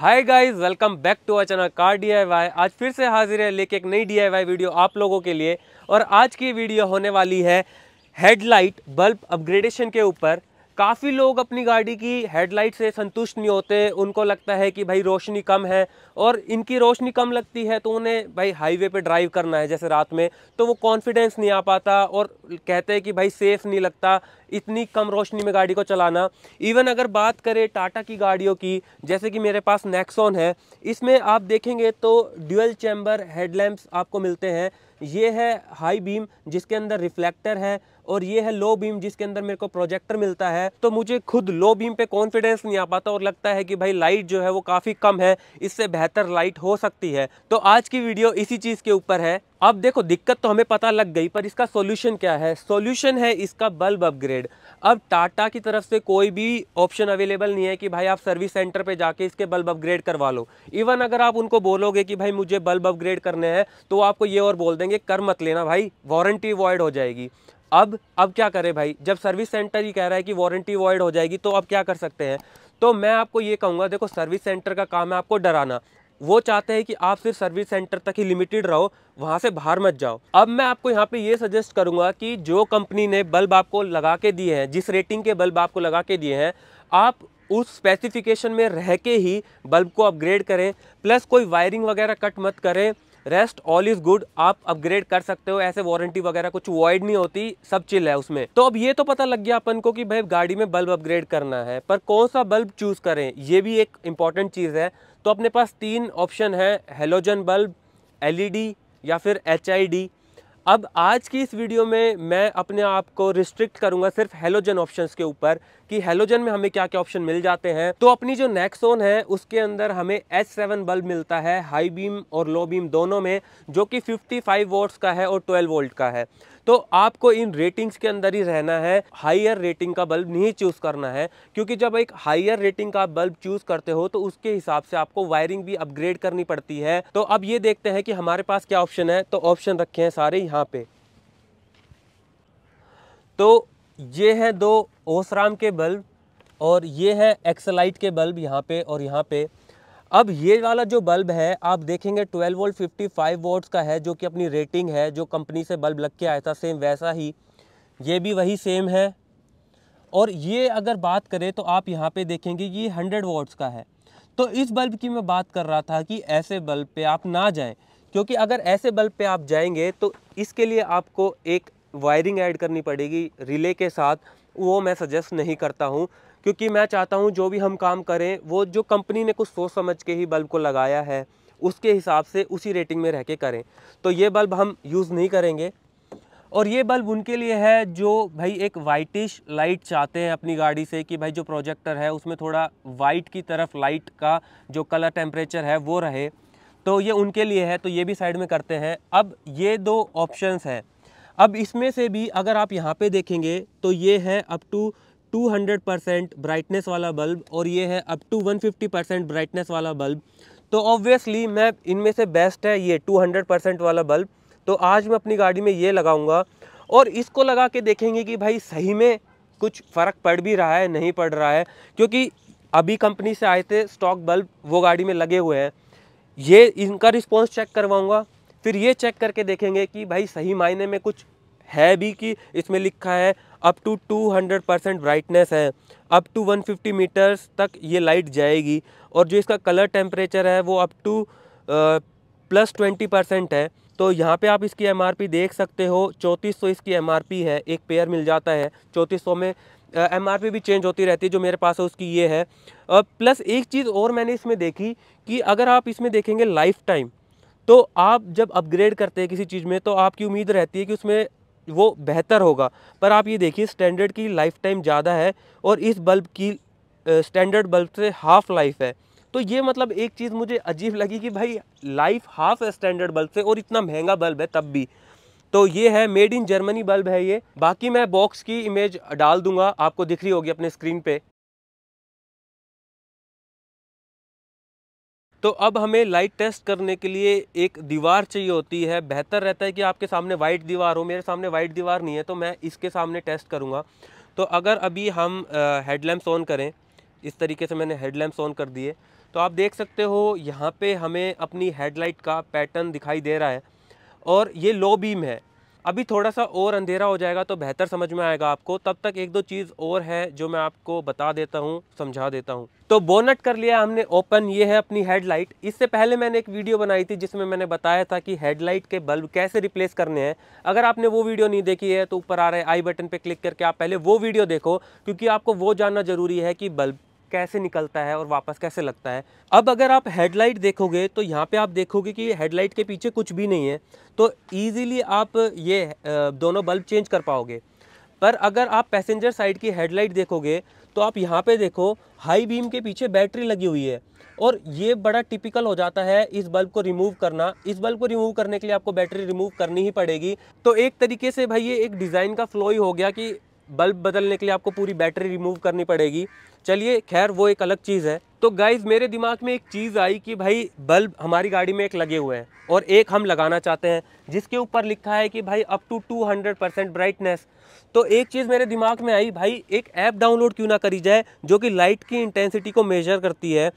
hi guys welcome back to अचानक car D आज फिर से हाजिर है लेके एक नई डी वीडियो आप लोगों के लिए और आज की वीडियो होने वाली है हेडलाइट बल्ब अपग्रेडेशन के ऊपर काफ़ी लोग अपनी गाड़ी की हेडलाइट से संतुष्ट नहीं होते उनको लगता है कि भाई रोशनी कम है और इनकी रोशनी कम लगती है तो उन्हें भाई हाईवे पे ड्राइव करना है जैसे रात में तो वो कॉन्फिडेंस नहीं आ पाता और कहते हैं कि भाई सेफ़ नहीं लगता इतनी कम रोशनी में गाड़ी को चलाना इवन अगर बात करें टाटा की गाड़ियों की जैसे कि मेरे पास नैक्सोन है इसमें आप देखेंगे तो ड्यूअल चैम्बर हेडलैम्प्स आपको मिलते हैं ये है हाई बीम जिसके अंदर रिफ्लेक्टर है और ये है लो बीम जिसके अंदर मेरे को प्रोजेक्टर मिलता है तो मुझे खुद लो बीम पे कॉन्फिडेंस नहीं आ पाता और लगता है कि भाई लाइट जो है वो काफ़ी कम है इससे बेहतर लाइट हो सकती है तो आज की वीडियो इसी चीज़ के ऊपर है अब देखो दिक्कत तो हमें पता लग गई पर इसका सॉल्यूशन क्या है सॉल्यूशन है इसका बल्ब अपग्रेड अब टाटा की तरफ से कोई भी ऑप्शन अवेलेबल नहीं है कि भाई आप सर्विस सेंटर पे जाके इसके बल्ब अपग्रेड करवा लो इवन अगर आप उनको बोलोगे कि भाई मुझे बल्ब अपग्रेड करने हैं तो आपको ये और बोल देंगे कर मत लेना भाई वारंटी अवॉइड हो जाएगी अब अब क्या करें भाई जब सर्विस सेंटर ही कह रहा है कि वारंटी वॉइड हो जाएगी तो अब क्या कर सकते हैं तो मैं आपको ये कहूँगा देखो सर्विस सेंटर का काम है आपको डराना वो चाहते हैं कि आप सिर्फ सर्विस सेंटर तक ही लिमिटेड रहो वहाँ से बाहर मत जाओ अब मैं आपको यहाँ पे ये सजेस्ट करूँगा कि जो कंपनी ने बल्ब आपको लगा के दिए हैं जिस रेटिंग के बल्ब आपको लगा के दिए हैं आप उस स्पेसिफिकेशन में रह के ही बल्ब को अपग्रेड करें प्लस कोई वायरिंग वगैरह कट मत करें रेस्ट ऑल इज़ गुड आप अपग्रेड कर सकते हो ऐसे वारंटी वगैरह कुछ वॉइड नहीं होती सब चिल है उसमें तो अब ये तो पता लग गया अपन को कि भाई गाड़ी में बल्ब अपग्रेड करना है पर कौन सा बल्ब चूज़ करें ये भी एक इंपॉर्टेंट चीज़ है तो अपने पास तीन ऑप्शन है हेलोजन बल्ब एलईडी या फिर एच अब आज की इस वीडियो में मैं अपने आप को रिस्ट्रिक्ट करूंगा सिर्फ हेलोजन ऑप्शंस के ऊपर कि हेलोजन में हमें क्या क्या ऑप्शन मिल जाते हैं तो अपनी जो नेक्सोन है उसके अंदर हमें एच सेवन बल्ब मिलता है हाई बीम और लो बीम दोनों में जो कि 55 फाइव वोट्स का है और 12 वोल्ट का है तो आपको इन रेटिंग्स के अंदर ही रहना है हाइयर रेटिंग का बल्ब नहीं चूज़ करना है क्योंकि जब एक हाइयर रेटिंग का बल्ब चूज़ करते हो तो उसके हिसाब से आपको वायरिंग भी अपग्रेड करनी पड़ती है तो अब ये देखते हैं कि हमारे पास क्या ऑप्शन है तो ऑप्शन रखे हैं सारे यहाँ पे तो ये हैं दो ओसराम के बल्ब और ये हैं एक्सलाइट के बल्ब यहाँ पे और यहाँ पे अब ये वाला जो बल्ब है आप देखेंगे 12 वोल्ट 55 वोट्स का है जो कि अपनी रेटिंग है जो कंपनी से बल्ब लग के आया था सेम वैसा ही ये भी वही सेम है और ये अगर बात करें तो आप यहाँ पे देखेंगे ये 100 वोट्स का है तो इस बल्ब की मैं बात कर रहा था कि ऐसे बल्ब पे आप ना जाएं क्योंकि अगर ऐसे बल्ब पे आप जाएंगे तो इसके लिए आपको एक वायरिंग ऐड करनी पड़ेगी रिले के साथ वो मैं सजेस्ट नहीं करता हूँ क्योंकि मैं चाहता हूँ जो भी हम काम करें वो जो कंपनी ने कुछ सोच समझ के ही बल्ब को लगाया है उसके हिसाब से उसी रेटिंग में रह के करें तो ये बल्ब हम यूज़ नहीं करेंगे और ये बल्ब उनके लिए है जो भाई एक वाइटिश लाइट चाहते हैं अपनी गाड़ी से कि भाई जो प्रोजेक्टर है उसमें थोड़ा वाइट की तरफ लाइट का जो कलर टेम्परेचर है वो रहे तो ये उनके लिए है तो ये भी साइड में करते हैं अब ये दो ऑप्शंस हैं अब इसमें से भी अगर आप यहाँ पे देखेंगे तो ये है अप टू 200 परसेंट ब्राइटनेस वाला बल्ब और ये है अप टू 150 परसेंट ब्राइटनेस वाला बल्ब तो ऑब्वियसली मैं इनमें से बेस्ट है ये 200 परसेंट वाला बल्ब तो आज मैं अपनी गाड़ी में ये लगाऊंगा और इसको लगा के देखेंगे कि भाई सही में कुछ फ़र्क पड़ भी रहा है नहीं पड़ रहा है क्योंकि अभी कंपनी से आए थे स्टॉक बल्ब वो गाड़ी में लगे हुए हैं ये इनका रिस्पॉन्स चेक करवाऊँगा फिर ये चेक करके देखेंगे कि भाई सही मायने में कुछ है भी कि इसमें लिखा है अप टू 200 परसेंट ब्राइटनेस है अप टू 150 मीटर्स तक ये लाइट जाएगी और जो इसका कलर टेम्परेचर है वो up to plus twenty percent है तो यहाँ पे आप इसकी एम देख सकते हो चौंतीस सौ इसकी एम है एक पेयर मिल जाता है चौंतीस सौ में एम आर पी भी चेंज होती रहती है जो मेरे पास है उसकी ये है प्लस एक चीज़ और मैंने इसमें देखी कि अगर आप इसमें देखेंगे लाइफ टाइम तो आप जब अपग्रेड करते हैं किसी चीज़ में तो आपकी उम्मीद रहती है कि उसमें वो बेहतर होगा पर आप ये देखिए स्टैंडर्ड की लाइफ टाइम ज़्यादा है और इस बल्ब की स्टैंडर्ड बल्ब से हाफ़ लाइफ है तो ये मतलब एक चीज़ मुझे अजीब लगी कि भाई लाइफ हाफ है स्टैंडर्ड बल्ब से और इतना महंगा बल्ब है तब भी तो ये है मेड इन जर्मनी बल्ब है ये बाकी मैं बॉक्स की इमेज डाल दूंगा आपको दिख रही होगी अपने स्क्रीन पे तो अब हमें लाइट टेस्ट करने के लिए एक दीवार चाहिए होती है बेहतर रहता है कि आपके सामने वाइट दीवार हो मेरे सामने वाइट दीवार नहीं है तो मैं इसके सामने टेस्ट करूँगा तो अगर अभी हम लैम्प्स ऑन करें इस तरीके से मैंने लैम्प्स ऑन कर दिए तो आप देख सकते हो यहाँ पे हमें अपनी हेडलाइट का पैटर्न दिखाई दे रहा है और ये लो बीम है अभी थोड़ा सा और अंधेरा हो जाएगा तो बेहतर समझ में आएगा आपको तब तक एक दो चीज़ और है जो मैं आपको बता देता हूँ समझा देता हूँ तो बोनट कर लिया हमने ओपन ये है अपनी हेडलाइट इससे पहले मैंने एक वीडियो बनाई थी जिसमें मैंने बताया था कि हेडलाइट के बल्ब कैसे रिप्लेस करने हैं अगर आपने वो वीडियो नहीं देखी है तो ऊपर आ रहे आई बटन पर क्लिक करके आप पहले वो वीडियो देखो क्योंकि आपको वो जानना ज़रूरी है कि बल्ब कैसे निकलता है और वापस कैसे लगता है अब अगर आप हेडलाइट देखोगे तो यहाँ पे आप देखोगे कि हेडलाइट के पीछे कुछ भी नहीं है तो ईजीली आप ये दोनों बल्ब चेंज कर पाओगे पर अगर आप पैसेंजर साइड की हेडलाइट देखोगे तो आप यहाँ पे देखो हाई बीम के पीछे बैटरी लगी हुई है और ये बड़ा टिपिकल हो जाता है इस बल्ब को रिमूव करना इस बल्ब को रिमूव करने के लिए आपको बैटरी रिमूव करनी ही पड़ेगी तो एक तरीके से भाई ये एक डिज़ाइन का फ्लो ही हो गया कि बल्ब बदलने के लिए आपको पूरी बैटरी रिमूव करनी पड़ेगी चलिए खैर वो एक अलग चीज़ है तो गाइज़ मेरे दिमाग में एक चीज़ आई कि भाई बल्ब हमारी गाड़ी में एक लगे हुए हैं और एक हम लगाना चाहते हैं जिसके ऊपर लिखा है कि भाई अप टू 200 परसेंट ब्राइटनेस तो एक चीज़ मेरे दिमाग में आई भाई एक ऐप डाउनलोड क्यों ना करी जाए जो कि लाइट की इंटेंसिटी को मेजर करती है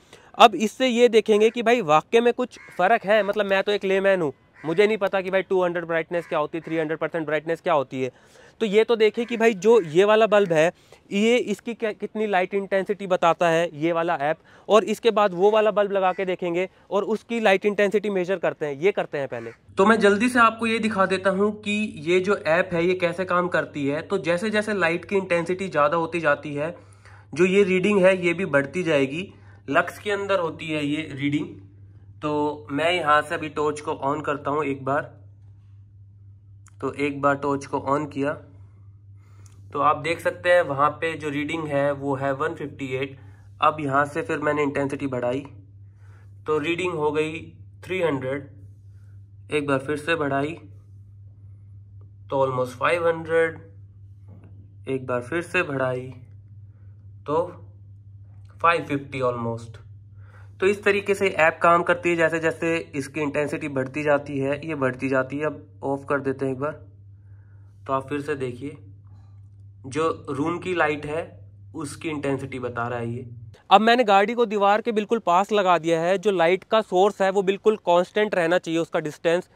अब इससे ये देखेंगे कि भाई वाक्य में कुछ फ़र्क है मतलब मैं तो एक मैन हूँ मुझे नहीं पता कि भाई टू ब्राइटनेस क्या होती है थ्री परसेंट ब्राइटनेस क्या होती है तो ये तो देखें कि भाई जो ये वाला बल्ब है ये इसकी कितनी लाइट इंटेंसिटी बताता है ये वाला ऐप और इसके बाद वो वाला बल्ब लगा के देखेंगे और उसकी लाइट इंटेंसिटी मेजर करते हैं ये करते हैं पहले तो मैं जल्दी से आपको ये दिखा देता हूँ कि ये जो ऐप है ये कैसे काम करती है तो जैसे जैसे लाइट की इंटेंसिटी ज़्यादा होती जाती है जो ये रीडिंग है ये भी बढ़ती जाएगी लक्स के अंदर होती है ये रीडिंग तो मैं यहाँ से अभी टॉर्च को ऑन करता हूँ एक बार तो एक बार टॉर्च को ऑन किया तो आप देख सकते हैं वहाँ पे जो रीडिंग है वो है 158 अब यहाँ से फिर मैंने इंटेंसिटी बढ़ाई तो रीडिंग हो गई 300 एक बार फिर से बढ़ाई तो ऑलमोस्ट 500 एक बार फिर से बढ़ाई तो 550 ऑलमोस्ट तो इस तरीके से ऐप काम करती है जैसे जैसे इसकी इंटेंसिटी बढ़ती जाती है ये बढ़ती जाती है अब ऑफ कर देते हैं एक बार तो आप फिर से देखिए जो रूम की लाइट है उसकी इंटेंसिटी बता रहा है ये अब मैंने गाड़ी को दीवार के बिल्कुल पास लगा दिया है जो लाइट का सोर्स है वो बिल्कुल कांस्टेंट रहना चाहिए उसका डिस्टेंस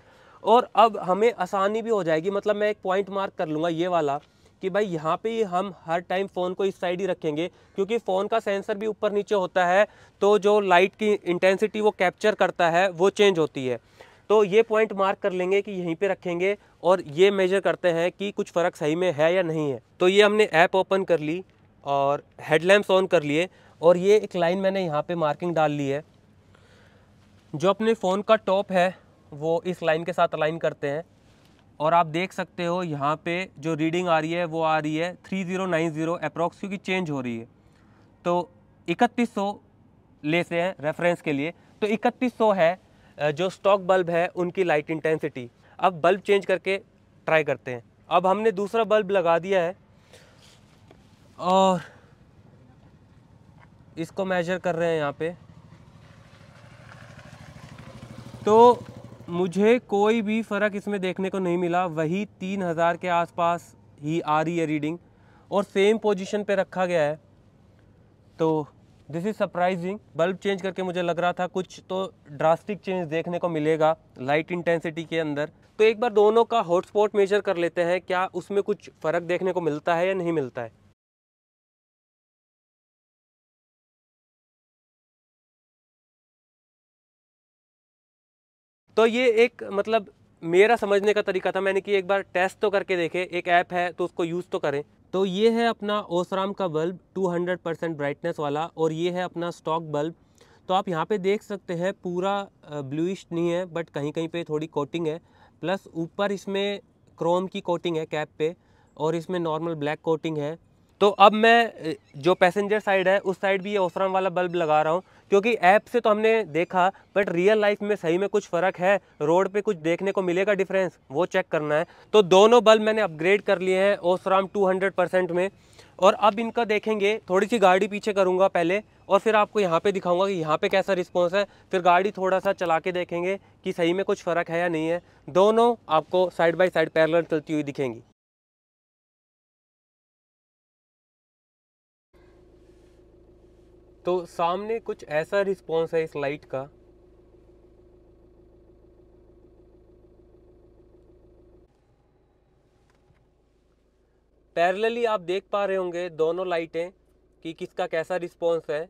और अब हमें आसानी भी हो जाएगी मतलब मैं एक पॉइंट मार्क कर लूँगा ये वाला कि भाई यहाँ पे हम हर टाइम फ़ोन को इस साइड ही रखेंगे क्योंकि फ़ोन का सेंसर भी ऊपर नीचे होता है तो जो लाइट की इंटेंसिटी वो कैप्चर करता है वो चेंज होती है तो ये पॉइंट मार्क कर लेंगे कि यहीं पे रखेंगे और ये मेजर करते हैं कि कुछ फ़र्क सही में है या नहीं है तो ये हमने ऐप ओपन कर ली और हेडलैम्प्स ऑन कर लिए और ये एक लाइन मैंने यहाँ पे मार्किंग डाल ली है जो अपने फ़ोन का टॉप है वो इस लाइन के साथ अलाइन करते हैं और आप देख सकते हो यहाँ पे जो रीडिंग आ रही है वो आ रही है थ्री ज़ीरो नाइन ज़ीरो क्योंकि चेंज हो रही है तो इकतीस सौ लेते हैं रेफरेंस के लिए तो इकतीस सौ है जो स्टॉक बल्ब है उनकी लाइट इंटेंसिटी अब बल्ब चेंज करके ट्राई करते हैं अब हमने दूसरा बल्ब लगा दिया है और इसको मेजर कर रहे हैं यहाँ पे तो मुझे कोई भी फ़र्क इसमें देखने को नहीं मिला वही तीन हज़ार के आसपास ही आ रही है रीडिंग और सेम पोजीशन पे रखा गया है तो this is surprising bulb change करके मुझे लग रहा था कुछ तो ड्रास्टिक चेंज देखने को मिलेगा लाइट इंटेंसिटी के अंदर तो एक बार दोनों का हॉटस्पॉट मेजर कर लेते हैं क्या उसमें कुछ फ़र्क देखने को मिलता है या नहीं मिलता है तो ये एक मतलब मेरा समझने का तरीका था मैंने कि एक बार टेस्ट तो करके देखे एक ऐप है तो उसको यूज़ तो करें तो ये है अपना ओसराम का बल्ब 200 परसेंट ब्राइटनेस वाला और ये है अपना स्टॉक बल्ब तो आप यहाँ पे देख सकते हैं पूरा ब्लूइश नहीं है बट कहीं कहीं पे थोड़ी कोटिंग है प्लस ऊपर इसमें क्रोम की कोटिंग है कैप पे और इसमें नॉर्मल ब्लैक कोटिंग है तो अब मैं जो पैसेंजर साइड है उस साइड भी ये ओसराम वाला बल्ब लगा रहा हूँ क्योंकि ऐप से तो हमने देखा बट रियल लाइफ में सही में कुछ फ़र्क है रोड पे कुछ देखने को मिलेगा डिफरेंस वो चेक करना है तो दोनों बल्ब मैंने अपग्रेड कर लिए हैं ओसराम 200 परसेंट में और अब इनका देखेंगे थोड़ी सी गाड़ी पीछे करूँगा पहले और फिर आपको यहाँ पर दिखाऊँगा कि यहाँ पर कैसा रिस्पॉन्स है फिर गाड़ी थोड़ा सा चला के देखेंगे कि सही में कुछ फ़र्क है या नहीं है दोनों आपको साइड बाई साइड पैरल चलती हुई दिखेंगी तो सामने कुछ ऐसा रिस्पॉन्स है इस लाइट का पैरेलली आप देख पा रहे होंगे दोनों लाइटें कि किसका कैसा रिस्पॉन्स है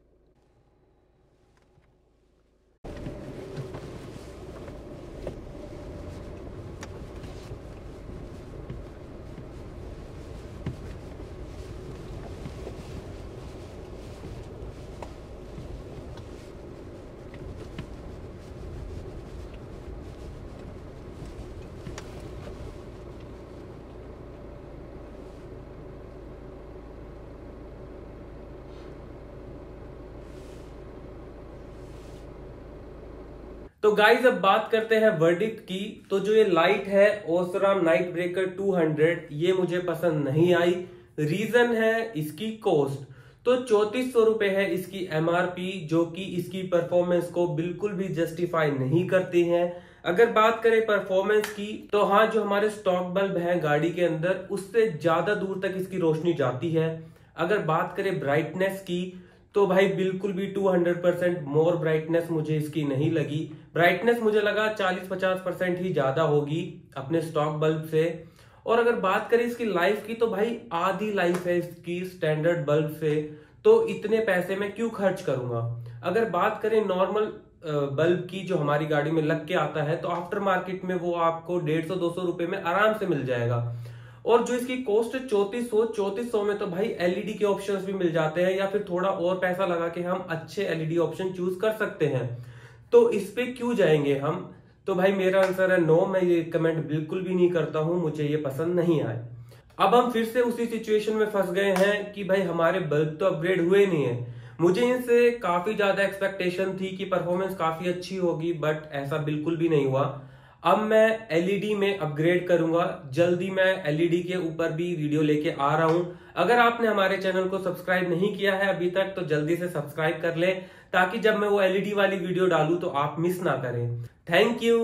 तो गाइज अब बात करते हैं वर्डिक्ट की तो जो ये लाइट है ओसराम नाइट ब्रेकर 200 ये मुझे पसंद नहीं आई रीजन है इसकी कॉस्ट तो चौतीस सौ रुपए है इसकी एमआरपी जो कि इसकी परफॉर्मेंस को बिल्कुल भी जस्टिफाई नहीं करती है अगर बात करें परफॉर्मेंस की तो हाँ जो हमारे स्टॉक बल्ब है गाड़ी के अंदर उससे ज्यादा दूर तक इसकी रोशनी जाती है अगर बात करें ब्राइटनेस की तो भाई बिल्कुल भी 200 परसेंट मोर ब्राइटनेस मुझे इसकी नहीं लगी ब्राइटनेस मुझे लगा 40-50 परसेंट ही ज्यादा होगी अपने स्टॉक बल्ब से और अगर बात करें इसकी लाइफ की तो भाई आधी लाइफ है इसकी स्टैंडर्ड बल्ब से तो इतने पैसे में क्यों खर्च करूंगा अगर बात करें नॉर्मल बल्ब की जो हमारी गाड़ी में लग के आता है तो आफ्टर मार्केट में वो आपको डेढ़ सौ दो सौ रुपए में आराम से मिल जाएगा और जो इसकी कॉस्ट है चौतीस सौ चौतीस सौ में तो भाई एलईडी e के ऑप्शंस भी मिल जाते हैं या फिर थोड़ा और पैसा लगा के हम अच्छे एलईडी ऑप्शन चूज कर सकते हैं तो इस पे क्यों जाएंगे हम तो भाई मेरा आंसर है नो मैं ये कमेंट बिल्कुल भी नहीं करता हूं मुझे ये पसंद नहीं आए अब हम फिर से उसी सिचुएशन में फंस गए हैं कि भाई हमारे बल्ब तो अपग्रेड हुए नहीं है मुझे इनसे काफी ज्यादा एक्सपेक्टेशन थी कि परफॉर्मेंस काफी अच्छी होगी बट ऐसा बिल्कुल भी नहीं हुआ अब मैं एलईडी e में अपग्रेड करूंगा जल्दी मैं एलईडी e के ऊपर भी वीडियो लेके आ रहा हूं अगर आपने हमारे चैनल को सब्सक्राइब नहीं किया है अभी तक तो जल्दी से सब्सक्राइब कर ले ताकि जब मैं वो एलईडी e वाली वीडियो डालू तो आप मिस ना करें थैंक यू